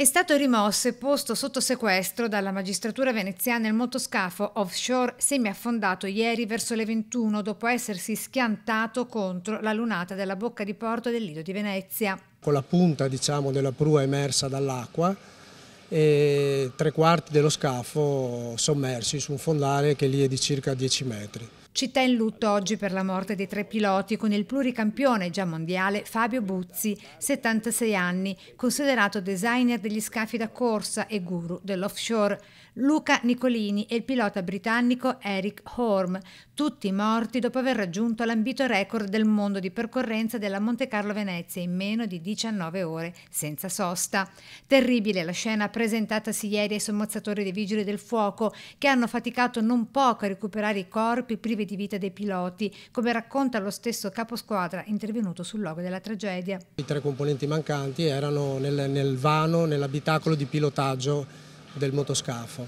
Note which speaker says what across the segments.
Speaker 1: è stato rimosso e posto sotto sequestro dalla magistratura veneziana il motoscafo offshore semiaffondato ieri verso le 21 dopo essersi schiantato contro la lunata della bocca di porto del Lido di Venezia.
Speaker 2: Con la punta diciamo, della prua emersa dall'acqua e tre quarti dello scafo sommersi su un fondale che lì è di circa 10 metri.
Speaker 1: Città in lutto oggi per la morte dei tre piloti con il pluricampione già mondiale Fabio Buzzi, 76 anni, considerato designer degli scafi da corsa e guru dell'offshore, Luca Nicolini e il pilota britannico Eric Horm, tutti morti dopo aver raggiunto l'ambito record del mondo di percorrenza della Monte Carlo Venezia in meno di 19 ore senza sosta. Terribile la scena presentatasi ieri ai sommozzatori dei vigili del fuoco che hanno faticato non poco a recuperare i corpi privi di vita dei piloti, come racconta lo stesso capo squadra intervenuto sul luogo della tragedia.
Speaker 2: I tre componenti mancanti erano nel, nel vano, nell'abitacolo di pilotaggio del motoscafo.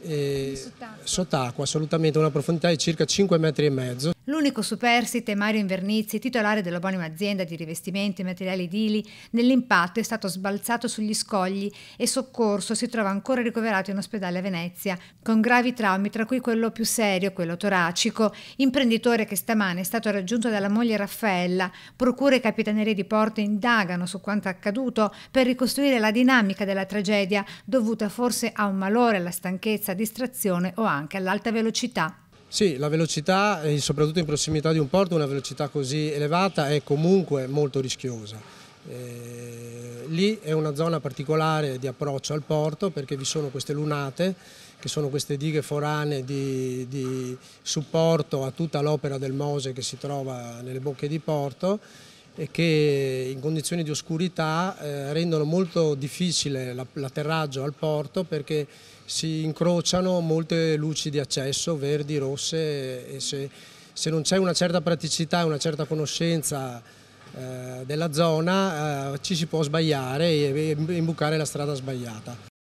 Speaker 2: Sott'acqua? Sott'acqua, assolutamente, una profondità di circa 5 metri e mezzo.
Speaker 1: L'unico superstite Mario Invernizi, titolare dell'omonima azienda di rivestimenti e materiali edili, nell'impatto è stato sbalzato sugli scogli e soccorso si trova ancora ricoverato in ospedale a Venezia, con gravi traumi tra cui quello più serio, quello toracico, imprenditore che stamane è stato raggiunto dalla moglie Raffaella. Procure e Capitanerie di Porto indagano su quanto accaduto per ricostruire la dinamica della tragedia, dovuta forse a un malore, alla stanchezza, distrazione o anche all'alta velocità.
Speaker 2: Sì, la velocità, eh, soprattutto in prossimità di un porto, una velocità così elevata è comunque molto rischiosa. Eh, lì è una zona particolare di approccio al porto perché vi sono queste lunate che sono queste dighe forane di, di supporto a tutta l'opera del Mose che si trova nelle bocche di porto e che in condizioni di oscurità eh, rendono molto difficile l'atterraggio al porto perché si incrociano molte luci di accesso, verdi, rosse e se, se non c'è una certa praticità e una certa conoscenza eh, della zona eh, ci si può sbagliare e imbucare la strada sbagliata.